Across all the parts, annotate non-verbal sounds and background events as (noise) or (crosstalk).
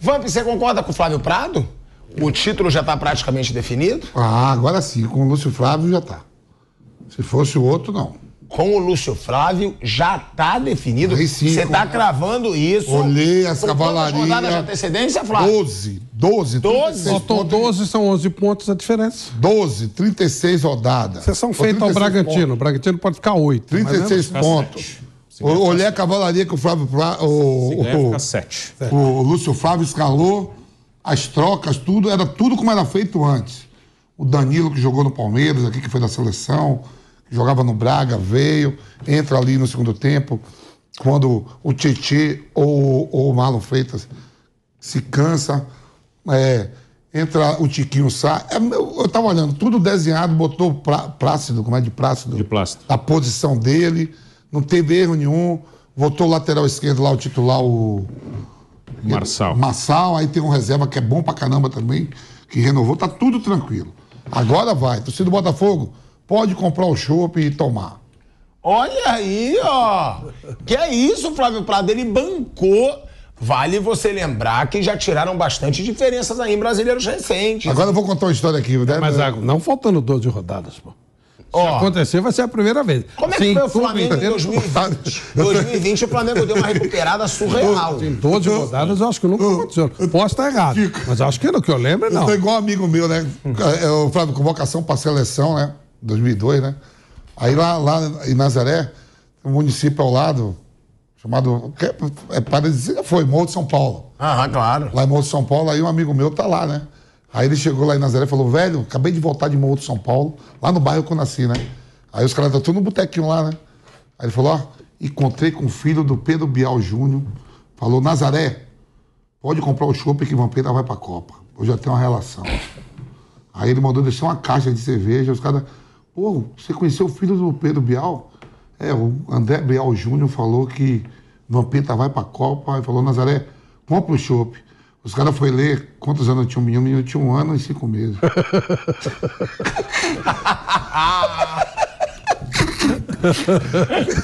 Vamp, você concorda com o Flávio Prado? O título já está praticamente definido? Ah, agora sim, com o Lúcio Flávio já está. Se fosse o outro, não. Com o Lúcio Flávio já está definido. Aí sim, Você está com... Tá cravando isso. Olhei as cavalarias. rodadas de antecedência, Flávio? 12. 12. 12? Faltou 12, são 11 pontos a diferença. 12, 36 rodadas. Vocês são feitos ao Bragantino. Pontos. O Bragantino pode ficar 8. 36 pontos. Olhei a cavalaria que o Flávio. O, o, o, o Lúcio Flávio escalou as trocas, tudo, era tudo como era feito antes. O Danilo, que jogou no Palmeiras, aqui, que foi da seleção, que jogava no Braga, veio, entra ali no segundo tempo. Quando o Tietê ou, ou o Marlon Freitas se cansa, é, entra o Tiquinho Sá. É, eu estava olhando, tudo desenhado, botou o Plácido, como é de Plácido? De Plácido. A posição dele não teve erro nenhum. Voltou o lateral esquerdo lá, o titular, o. Marçal. Marçal, aí tem um reserva que é bom pra caramba também, que renovou, tá tudo tranquilo. Agora vai, torcida do Botafogo, pode comprar o chopp e tomar. Olha aí, ó. Que é isso, Flávio Prado, ele bancou. Vale você lembrar que já tiraram bastante diferenças aí em brasileiros recentes. Agora eu vou contar uma história aqui, né? Mas não faltando 12 rodadas, pô. Se oh. acontecer, vai ser a primeira vez. Como é que foi o Flamengo em 2020? 2020 o Flamengo deu uma recuperada surreal. Em 12 rodadas, eu acho que nunca aconteceu. Posso estar errado, mas acho que no que eu lembro, não. Eu igual um amigo meu, né? Eu é, falava convocação para seleção, né? 2002, né? Aí lá, lá em Nazaré, um município ao lado, chamado. É, é, foi Morro de São Paulo. Ah, claro. Lá em Morro de São Paulo, aí um amigo meu tá lá, né? Aí ele chegou lá em Nazaré e falou, velho, acabei de voltar de Morro de São Paulo, lá no bairro que eu nasci, né? Aí os caras estão tá tudo no botequinho lá, né? Aí ele falou, ó, encontrei com o filho do Pedro Bial Júnior, falou, Nazaré, pode comprar o chope que Vampeta vai pra Copa. Eu já tenho uma relação. Aí ele mandou deixar uma caixa de cerveja, os caras, pô, você conheceu o filho do Pedro Bial? É, o André Bial Júnior falou que Vampeta vai pra Copa, e falou, Nazaré, compra o chope. Os caras foram ler quantos anos tinha um menino, o menino tinha um ano e cinco meses.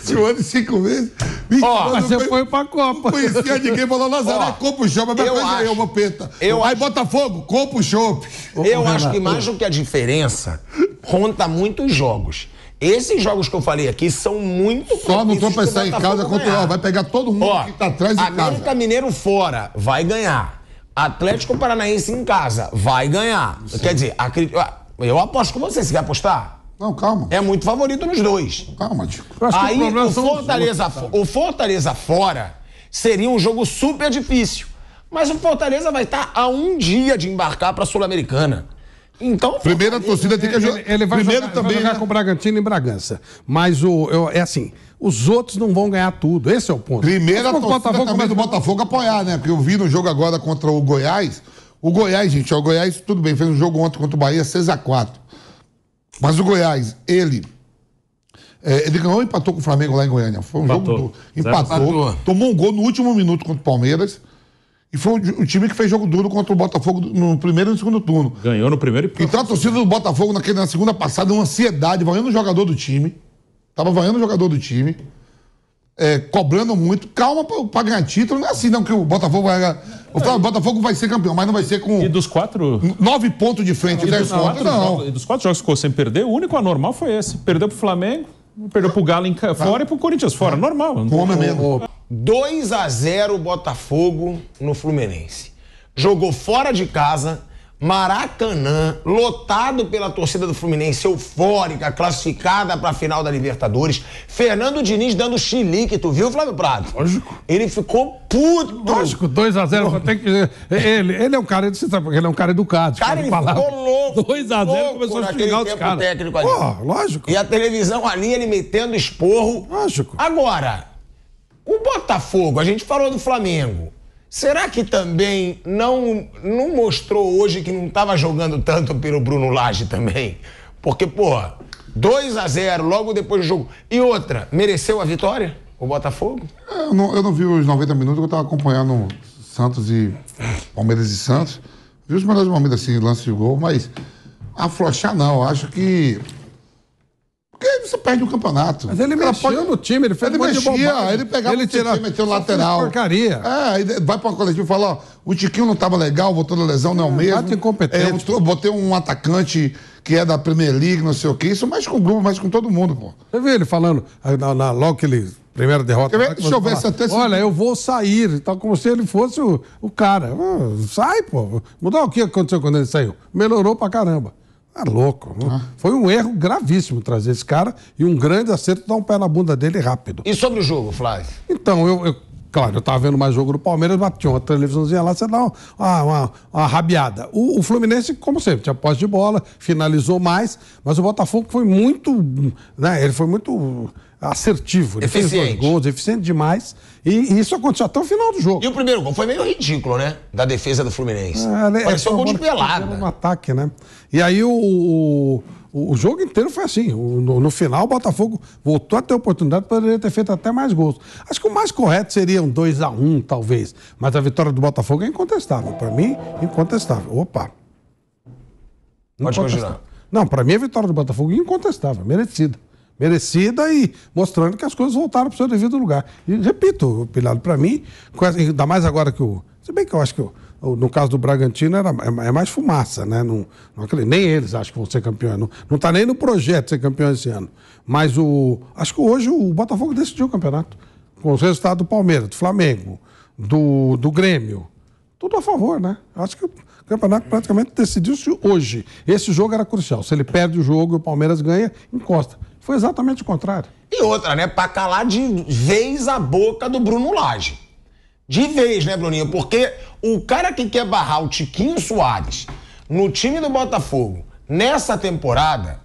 tinha um ano e cinco meses. Ó, oh, você foi pra Copa. Não conhecia ninguém, falou, Lazaré, oh, compra o chope. É eu coisa acho, eu, Vampeta. Eu Aí, acho, Botafogo, compra o chopp. Eu acho que mais do que a diferença, conta muito os jogos. Esses jogos que eu falei aqui são muito Só não tropeçar em casa contra Vai pegar todo mundo que tá atrás de América casa. América Mineiro fora, vai ganhar. Atlético Paranaense em casa vai ganhar. Sim. Quer dizer, ah, eu aposto com você, você quer apostar? Não, calma. É muito favorito nos dois. Calma, Tico. Aí o, o Fortaleza, tá? o Fortaleza fora seria um jogo super difícil. Mas o Fortaleza vai estar a um dia de embarcar para a Sul-Americana. Então, primeira torcida ele, tem que ajudar. Ele, ele vai, primeiro jogar, também, vai jogar né? com o Bragantino e Bragança. Mas o, eu, é assim, os outros não vão ganhar tudo. Esse é o ponto. Primeira torcida Botafogo, também do Botafogo apoiar, né? Porque eu vi no jogo agora contra o Goiás. O Goiás, gente, ó, o Goiás, tudo bem, fez um jogo ontem contra o Bahia 6x4. Mas o Goiás, ele. É, ele ganhou e empatou com o Flamengo lá em Goiânia. Foi um empatou. jogo. empatou, empatou. Tomou um gol no último minuto contra o Palmeiras. E foi um time que fez jogo duro contra o Botafogo no primeiro e no segundo turno. Ganhou no primeiro e pronto. Então a torcida do Botafogo naquele, na segunda passada, uma ansiedade, vaiando o jogador do time. Tava vaiando o jogador do time. É, cobrando muito. Calma pra ganhar título. Não é assim, não, que o Botafogo vai. O Botafogo vai ser campeão, mas não vai ser com. E dos quatro. Nove pontos de frente, e dez dos, pontos, não. e dos quatro jogos que ficou sem perder, o único anormal foi esse. Perdeu pro Flamengo, perdeu pro Galo em... fora ah. e pro Corinthians fora. Ah. Normal. Com homem mesmo. 2 a 0 Botafogo no Fluminense. Jogou fora de casa, Maracanã, lotado pela torcida do Fluminense, eufórica, classificada para a final da Libertadores. Fernando Diniz dando xilique, tu viu, Flávio Prado? Lógico. Ele ficou puto. Lógico, 2x0. Tem que... ele, ele é um cara, ele é um cara educado. Cara, ele falar. ficou louco. 2x0 começou a xingar os caras. técnico ali. Pô, lógico. E a televisão ali, ele metendo esporro. Lógico. Agora, o Botafogo, a gente falou do Flamengo. Será que também não, não mostrou hoje que não estava jogando tanto pelo Bruno Lage também? Porque, pô, 2 a 0 logo depois do jogo. E outra, mereceu a vitória? O Botafogo? É, eu, não, eu não vi os 90 minutos, eu estava acompanhando Santos e Palmeiras e Santos. Vi os melhores momentos assim, lance de gol, mas afrouxar não. Acho que você perde o campeonato. Mas ele mexia pode... no time, ele fez ele um mexia, Ele pegava ele o tira... time, meteu lateral. Porcaria. É, vai pra uma coletiva e fala, ó, o Tiquinho não tava legal, voltou na lesão, não é o mesmo. É, eu botei um atacante que é da Premier League, não sei o quê. Isso mais com o grupo, mais com todo mundo, pô. Você viu ele falando, ah, na, na, logo que ele primeira derrota. Lá, deixa eu ver se até. Olha, eu vou sair, Tá como se ele fosse o, o cara. Ah, sai, pô. Mudar o que aconteceu quando ele saiu? Melhorou pra caramba. É louco. Ah. Foi um erro gravíssimo trazer esse cara e um grande acerto dar um pé na bunda dele rápido. E sobre o jogo, Flávio? Então, eu, eu claro, eu estava vendo mais jogo do Palmeiras, tinha uma televisãozinha lá, você dá uma, ah, uma, uma rabiada. O, o, Fluminense, como sempre, tinha posse de bola, finalizou mais, mas o Botafogo foi muito, né, ele foi muito assertivo. Ele eficiente. fez dois gols, eficiente demais. E, e, isso aconteceu até o final do jogo. E o primeiro gol foi meio ridículo, né? Da defesa do Fluminense. É, né? Pareceu é, um gol de pelada. Né? Um ataque, né? E aí o, o, o jogo inteiro foi assim. O, no, no, final, o Botafogo voltou a ter oportunidade, poderia ter feito até mais gols. Acho que o mais correto seria um 2 a 1 um, talvez. Mas a vitória do Botafogo é incontestável. Para mim, incontestável. Opa. Pode continuar. Não, para mim a vitória do Botafogo é incontestável, merecida merecida e mostrando que as coisas voltaram para o seu devido lugar. E repito, Pilado, para mim, ainda mais agora que o. Se bem que eu acho que o, no caso do Bragantino era, é, é mais fumaça, né? Não, não, nem eles acho que vão ser campeões. Não, não tá nem no projeto ser campeão esse ano. Mas o. Acho que hoje o Botafogo decidiu o campeonato. Com os resultados do Palmeiras, do Flamengo, do, do Grêmio. Tudo a favor, né? Acho que o campeonato praticamente decidiu-se hoje. Esse jogo era crucial. Se ele perde o jogo e o Palmeiras ganha, encosta. Foi exatamente o contrário. E outra, né? Para calar de vez a boca do Bruno Lage. De vez, né, Bruninho? Porque o cara que quer barrar o Tiquinho Soares no time do Botafogo nessa temporada,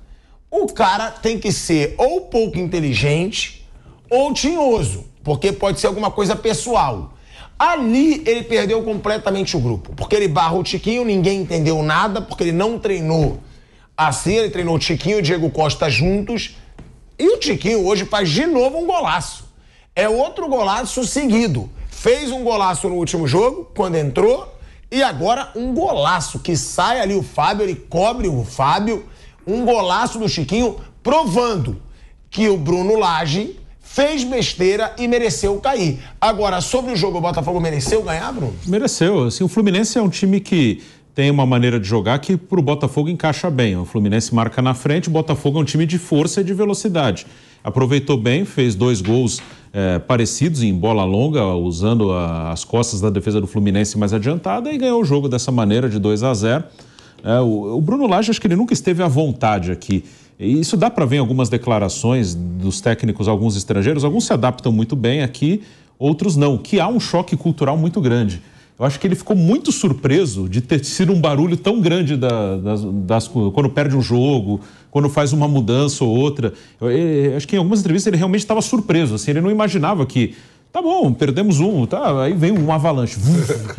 o cara tem que ser ou pouco inteligente ou tinhoso, porque pode ser alguma coisa pessoal. Ali ele perdeu completamente o grupo, porque ele barra o Tiquinho, ninguém entendeu nada, porque ele não treinou assim, ele treinou o Tiquinho e o Diego Costa juntos e o Tiquinho hoje faz de novo um golaço. É outro golaço seguido. Fez um golaço no último jogo, quando entrou, e agora um golaço que sai ali o Fábio, ele cobre o Fábio. Um golaço do Chiquinho provando que o Bruno Lage fez besteira e mereceu cair. Agora, sobre o jogo, o Botafogo mereceu ganhar, Bruno? Mereceu. Assim, o Fluminense é um time que tem uma maneira de jogar que para o Botafogo encaixa bem. O Fluminense marca na frente, o Botafogo é um time de força e de velocidade. Aproveitou bem, fez dois gols é, parecidos em bola longa, usando a, as costas da defesa do Fluminense mais adiantada e ganhou o jogo dessa maneira de 2 a 0. É, o, o Bruno Lage, acho que ele nunca esteve à vontade aqui. E isso dá para ver em algumas declarações dos técnicos, alguns estrangeiros. Alguns se adaptam muito bem aqui, outros não. Que há um choque cultural muito grande. Eu acho que ele ficou muito surpreso de ter sido um barulho tão grande da, das, das, quando perde um jogo, quando faz uma mudança ou outra. Eu, eu, eu acho que em algumas entrevistas ele realmente estava surpreso, assim, ele não imaginava que Tá bom, perdemos um, tá? Aí vem um avalanche.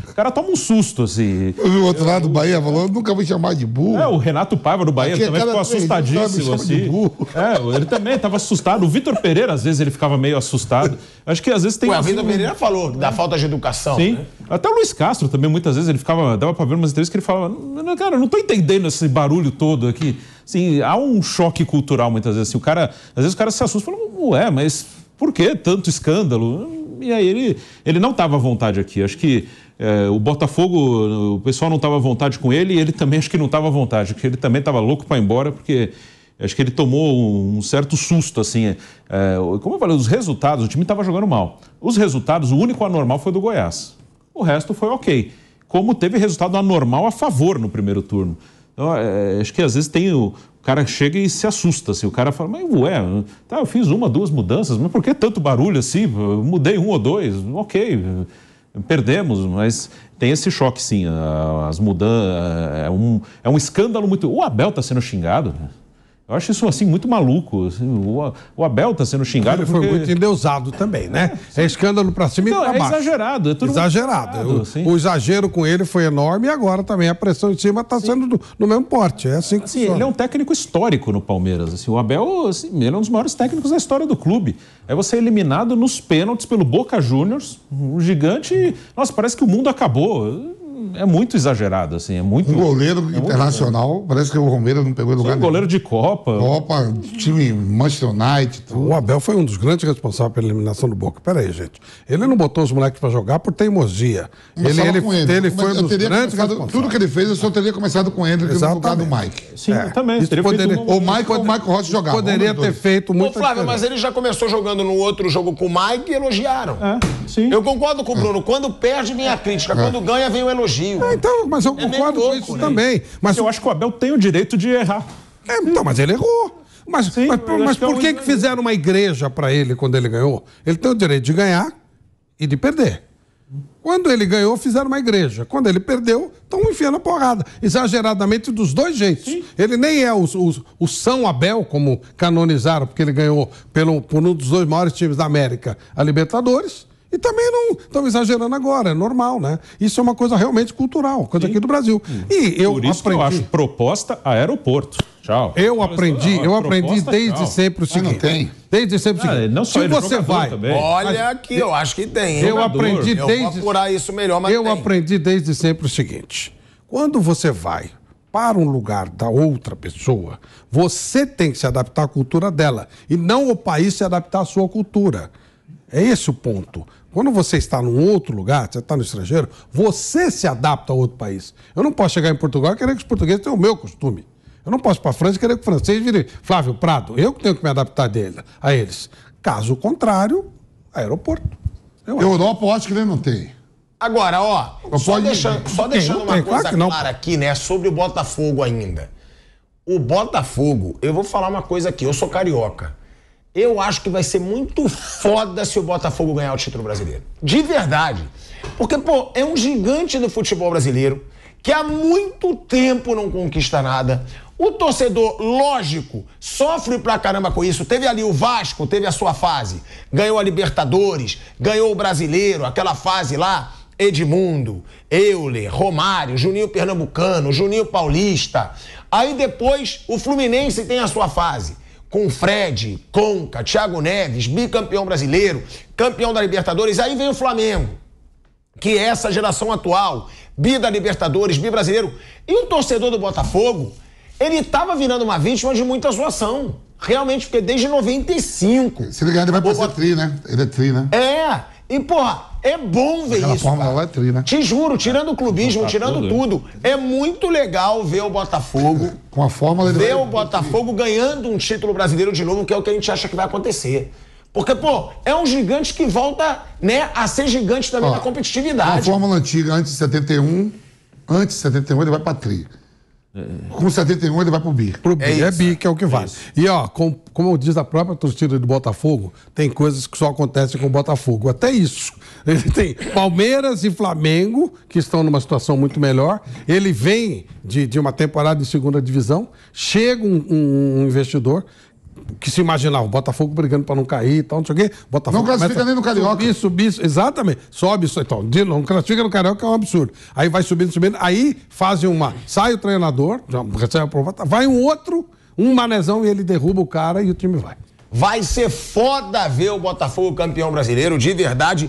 O cara toma um susto, assim. o outro lado do Bahia falando nunca vou chamar de burro. É, o Renato Paiva do Bahia Aqui, é também ficou assustadíssimo, assim. É, ele também estava assustado. O Vitor Pereira, às vezes, ele ficava meio assustado. Acho que às vezes tem. Ué, o Vitor Pereira falou da né? falta de educação. Sim. Né? Até o Luiz Castro também, muitas vezes, ele ficava. Dava pra ver umas entrevistas que ele falava, cara, não tô entendendo esse barulho todo aqui. Assim, há um choque cultural, muitas vezes. Assim, o cara, às vezes o cara se assusta e fala, ué, mas. Por que tanto escândalo? E aí ele, ele não estava à vontade aqui. Acho que é, o Botafogo, o pessoal não estava à vontade com ele e ele também acho que não estava à vontade, porque ele também estava louco para ir embora, porque acho que ele tomou um certo susto, assim. É, como eu falei, os resultados, o time estava jogando mal. Os resultados, o único anormal foi do Goiás. O resto foi ok. Como teve resultado anormal a favor no primeiro turno. Então, é, acho que às vezes tem o, o cara chega e se assusta, assim. O cara fala, mas ué, tá, eu fiz uma, duas mudanças, mas por que tanto barulho assim? Eu mudei um ou dois, ok, perdemos, mas tem esse choque, sim. As mudanças, é um, é um escândalo muito... O Abel tá sendo xingado, né? Eu acho isso assim muito maluco. Assim, o Abel está sendo xingado. Ele porque... foi muito endeusado também, né? É, (laughs) é escândalo para cima e para é baixo. Exagerado, é tudo exagerado. exagerado o, o, exagero com ele foi enorme e agora também a pressão em cima está sendo do, no mesmo porte. É assim que assim, funciona. Ele é um técnico histórico no Palmeiras. Assim, o Abel assim, ele é um dos maiores técnicos da história do clube. É você eliminado nos pênaltis pelo Boca Juniors, um gigante. Nossa, parece que o mundo acabou é muito exagerado, assim, é muito... Um goleiro é internacional, muito... parece que o Romero não pegou lugar um goleiro nenhum. de Copa. Copa, time Manchester United. Tudo. O Abel foi um dos grandes responsáveis pela eliminação do Boca. Pera aí, gente. Ele não botou os moleques para jogar por teimosia. Ele, ele, ele, ele foi um dos grandes Tudo que ele fez, eu só teria começado com ele no lugar do Mike. Sim, é. também. teria poderia, feito O Mike ou o Mike Rossi jogava. Poderia ter feito muito. Flávio, mas ele já começou jogando no outro jogo com o Mike e elogiaram. É, sim. Eu concordo com o Bruno. Quando perde, vem a crítica. É. Quando ganha, vem o elogio elogio. É, então, mas eu é concordo louco, com isso né? também. Mas eu acho que o Abel tem o direito de errar. É, então, mas ele errou. Mas, Sim, mas, mas é por que, que fizeram uma igreja para ele quando ele ganhou? Ele tem o direito de ganhar e de perder. Quando ele ganhou, fizeram uma igreja. Quando ele perdeu, estão enfiando a porrada. Exageradamente dos dois jeitos. Sim. Ele nem é o, o, o, São Abel, como canonizaram, porque ele ganhou pelo, por um dos dois maiores times da América, a Libertadores. E também não estão exagerando agora, é normal, né? Isso é uma coisa realmente cultural, coisa Sim. aqui do Brasil. Sim. Hum. E eu Por isso aprendi... que eu acho proposta aeroporto. Tchau. Eu aprendi, eu aprendi desde tchau. sempre o ah, seguinte. Ah, tem. Desde sempre o ah, seguinte. Ah, se é você vai. Também. Olha que eu acho que tem. Hein? Eu jogador. aprendi desde. Eu vou apurar isso melhor, mas Eu tem. aprendi desde sempre o seguinte. Quando você vai para um lugar da outra pessoa, você tem que se adaptar à cultura dela e não o país se adaptar à sua cultura. É esse o ponto. Quando você está num outro lugar, você está no estrangeiro, você se adapta a outro país. Eu não posso chegar em Portugal e querer que os portugueses tenham o meu costume. Eu não posso ir para a França e querer que o francês vire Flávio Prado. Eu que tenho que me adaptar dele, a eles. Caso contrário, aeroporto. Eu acho. Europa, eu acho que ele não tem. Agora, ó, eu só, deixando, só tem, deixando uma tem, coisa claro clara aqui, né, sobre o Botafogo ainda. O Botafogo, eu vou falar uma coisa aqui, eu sou carioca eu acho que vai ser muito foda se o Botafogo ganhar o título brasileiro. De verdade. Porque, pô, é um gigante do futebol brasileiro que há muito tempo não conquista nada. O torcedor, lógico, sofre pra caramba com isso. Teve ali o Vasco, teve a sua fase. Ganhou a Libertadores, ganhou o Brasileiro, aquela fase lá. Edmundo, Euler, Romário, Juninho Pernambucano, Juninho Paulista. Aí depois o Fluminense tem a sua fase com Fred, Conca, Thiago Neves, bicampeão brasileiro, campeão da Libertadores, aí vem o Flamengo, que é essa geração atual, bi da Libertadores, bi brasileiro. E o torcedor do Botafogo, ele estava virando uma vítima de muita zoação. Realmente, porque desde 95. Se ele ganhar, ele vai pra ser tri, né? Ele é tri, né? É. E, porra, é bom ver Aquela isso. Fórmula cara. É tri, né? Te juro, tirando o clubismo, tá tirando né? tudo, é muito legal ver o Botafogo. Com a fórmula Ver o Botafogo ganhando um título brasileiro de novo, que é o que a gente acha que vai acontecer. Porque, pô, é um gigante que volta né, a ser gigante também Ó, na competitividade. A fórmula antiga, antes de 71, antes de 71, ele vai pra tri. É. Com 71 ele vai pro bi. Pro É, é bi, que é o que vale. É e ó, com, como diz a própria torcida do Botafogo, tem coisas que só acontecem com o Botafogo. Até isso. (laughs) Ele tem Palmeiras e Flamengo, que estão numa situação muito melhor. Ele vem de, de uma temporada de segunda divisão. Chega um, um, um investidor que se imaginava, o Botafogo brigando para não cair e tal, não sei o quê. Botafogo não classifica nem no Carioca. Subir, subir, exatamente. Sobe, sobe então, de, não classifica no Carioca, é um absurdo. Aí vai subindo, subindo, aí fazem uma, sai o treinador, já recebe a prova, vai um outro, um manezão e ele derruba o cara e o time vai. Vai ser foda ver o Botafogo campeão brasileiro, de verdade.